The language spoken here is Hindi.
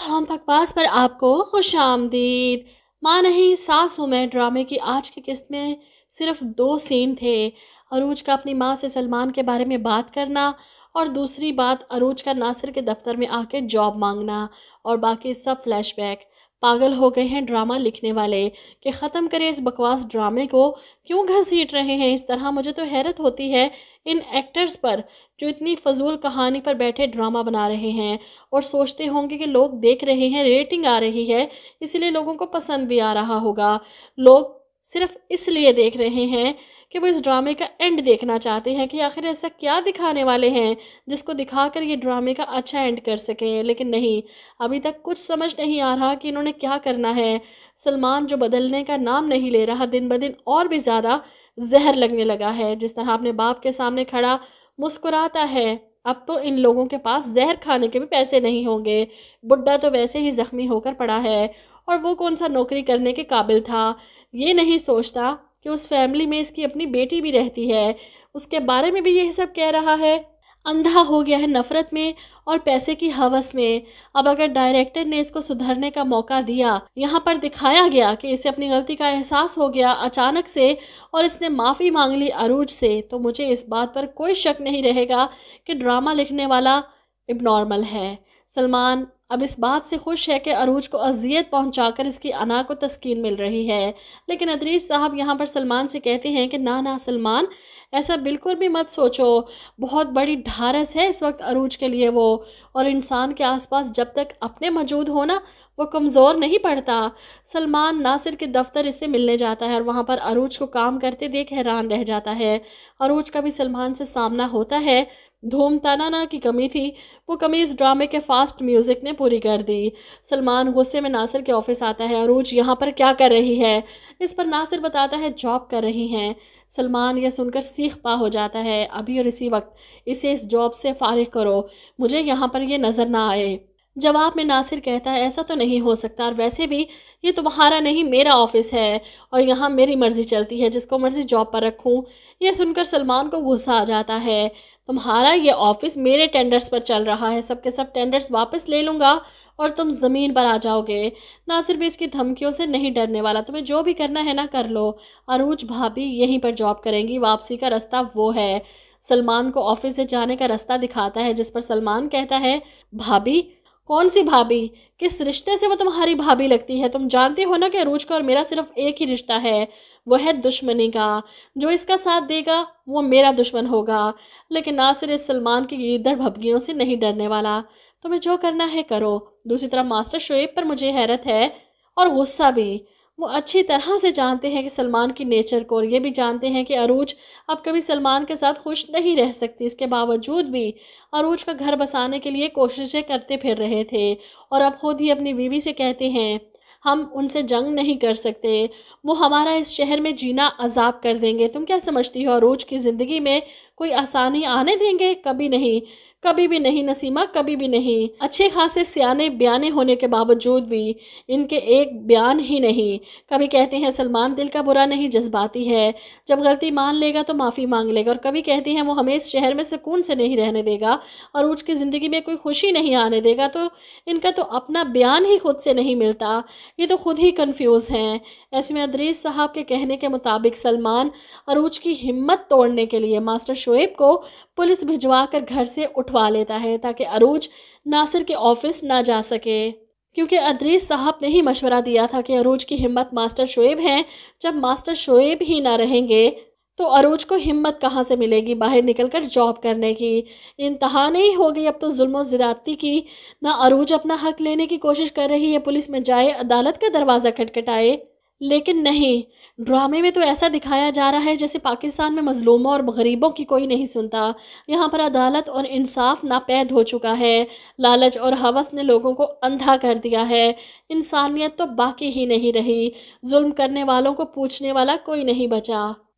हम हाँ, पकवास पर आपको खुश आमदीद माँ नहीं सास हूँ मैं ड्रामे की आज की किस्त में सिर्फ दो सीन थे अरूज का अपनी माँ से सलमान के बारे में बात करना और दूसरी बात अरूज का नासिर के दफ्तर में आके जॉब मांगना और बाकी सब फ्लैशबैक पागल हो गए हैं ड्रामा लिखने वाले कि ख़त्म करें इस बकवास ड्रामे को क्यों घसीट रहे हैं इस तरह मुझे तो हैरत होती है इन एक्टर्स पर जो इतनी फजूल कहानी पर बैठे ड्रामा बना रहे हैं और सोचते होंगे कि लोग देख रहे हैं रेटिंग आ रही है इसलिए लोगों को पसंद भी आ रहा होगा लोग सिर्फ इसलिए देख रहे हैं कि वो इस ड्रामे का एंड देखना चाहते हैं कि आखिर ऐसा क्या दिखाने वाले हैं जिसको दिखाकर ये ड्रामे का अच्छा एंड कर सकें लेकिन नहीं अभी तक कुछ समझ नहीं आ रहा कि इन्होंने क्या करना है सलमान जो बदलने का नाम नहीं ले रहा दिन ब दिन और भी ज़्यादा जहर लगने लगा है जिस तरह अपने बाप के सामने खड़ा मुस्कुराता है अब तो इन लोगों के पास जहर खाने के भी पैसे नहीं होंगे बुढ़ा तो वैसे ही ज़ख्मी होकर पड़ा है और वो कौन सा नौकरी करने के काबिल था ये नहीं सोचता कि उस फैमिली में इसकी अपनी बेटी भी रहती है उसके बारे में भी यही सब कह रहा है अंधा हो गया है नफ़रत में और पैसे की हवस में अब अगर डायरेक्टर ने इसको सुधरने का मौका दिया यहाँ पर दिखाया गया कि इसे अपनी गलती का एहसास हो गया अचानक से और इसने माफ़ी मांग ली अरूज से तो मुझे इस बात पर कोई शक नहीं रहेगा कि ड्रामा लिखने वाला इबनॉर्मल है सलमान अब इस बात से खुश है कि अरूज को अजियत पहुंचाकर इसकी अना को तस्कीन मिल रही है लेकिन अदरीस साहब यहाँ पर सलमान से कहते हैं कि ना ना सलमान ऐसा बिल्कुल भी मत सोचो बहुत बड़ी ढारस है इस वक्त अरूज के लिए वो और इंसान के आसपास जब तक अपने मौजूद हो ना वो कमज़ोर नहीं पड़ता सलमान नासिर के दफ्तर इससे मिलने जाता है और वहाँ पर अरूज को काम करते देख हैरान रह जाता है अरूज का भी सलमान से सामना होता है धूम तानाना की कमी थी वो कमी इस ड्रामे के फास्ट म्यूज़िक ने पूरी कर दी सलमान गुस्से में नासिर के ऑफिस आता है अरूज यहाँ पर क्या कर रही है इस पर नासिर बताता है जॉब कर रही हैं सलमान यह सुनकर सीख पा हो जाता है अभी और इसी वक्त इसे इस जॉब से फारग करो मुझे यहाँ पर यह नज़र ना आए जवाब में नासिर कहता है ऐसा तो नहीं हो सकता और वैसे भी ये तुम्हारा नहीं मेरा ऑफिस है और यहाँ मेरी मर्ज़ी चलती है जिसको मर्ज़ी जॉब पर रखूँ यह सुनकर सलमान को गुस्सा आ जाता है तुम्हारा ये ऑफिस मेरे टेंडर्स पर चल रहा है सब के सब टेंडर्स वापस ले लूँगा और तुम ज़मीन पर आ जाओगे ना सिर्फ इसकी धमकियों से नहीं डरने वाला तुम्हें जो भी करना है ना कर लो अरूज भाभी यहीं पर जॉब करेंगी वापसी का रास्ता वो है सलमान को ऑफिस से जाने का रास्ता दिखाता है जिस पर सलमान कहता है भाभी कौन सी भाभी किस रिश्ते से वो तुम्हारी भाभी लगती है तुम जानते हो ना कि अरूज का और मेरा सिर्फ एक ही रिश्ता है वह है दुश्मनी का जो इसका साथ देगा वो मेरा दुश्मन होगा लेकिन नासिर इस सलमान की गिरधर भपगियों से नहीं डरने वाला तुम्हें जो करना है करो दूसरी तरफ मास्टर शुएब पर मुझे हैरत है और गुस्सा भी वो अच्छी तरह से जानते हैं कि सलमान की नेचर को और ये भी जानते हैं कि अरूज अब कभी सलमान के साथ खुश नहीं रह सकती इसके बावजूद भी अरूज का घर बसाने के लिए कोशिशें करते फिर रहे थे और अब खुद ही अपनी बीवी से कहते हैं हम उनसे जंग नहीं कर सकते वो हमारा इस शहर में जीना अजाब कर देंगे तुम क्या समझती हो रोज़ की ज़िंदगी में कोई आसानी आने देंगे कभी नहीं कभी भी नहीं नसीमा कभी भी नहीं अच्छे खासे सियाने बयाने होने के बावजूद भी इनके एक बयान ही नहीं कभी कहते हैं सलमान दिल का बुरा नहीं जज्बाती है जब गलती मान लेगा तो माफ़ी मांग लेगा और कभी कहते हैं वो हमें इस शहर में सुकून से नहीं रहने देगा और की ज़िंदगी में कोई खुशी नहीं आने देगा तो इनका तो अपना बयान ही खुद से नहीं मिलता ये तो खुद ही कन्फ्यूज़ हैं ऐसे में अद्रीस साहब के कहने के मुताबिक सलमान अरूज की हिम्मत तोड़ने के लिए मास्टर शोएब को पुलिस भिजवा कर घर से उठ उठवा लेता है ताकि अरूज नासिर के ऑफिस ना जा सके क्योंकि अदरीस साहब ने ही मशवरा दिया था कि अरूज की हिम्मत मास्टर शोएब हैं जब मास्टर शोएब ही ना रहेंगे तो अरूज को हिम्मत कहाँ से मिलेगी बाहर निकल कर जॉब करने की इंतहा नहीं हो गई अब तो जुल्म ज़िराती की ना अरूज अपना हक लेने की कोशिश कर रही है पुलिस में जाए अदालत का दरवाज़ा खटखटाए लेकिन नहीं ड्रामे में तो ऐसा दिखाया जा रहा है जैसे पाकिस्तान में मजलूमों और गरीबों की कोई नहीं सुनता यहाँ पर अदालत और इंसाफ नापैद हो चुका है लालच और हवस ने लोगों को अंधा कर दिया है इंसानियत तो बाकी ही नहीं रही जुल्म करने वालों को पूछने वाला कोई नहीं बचा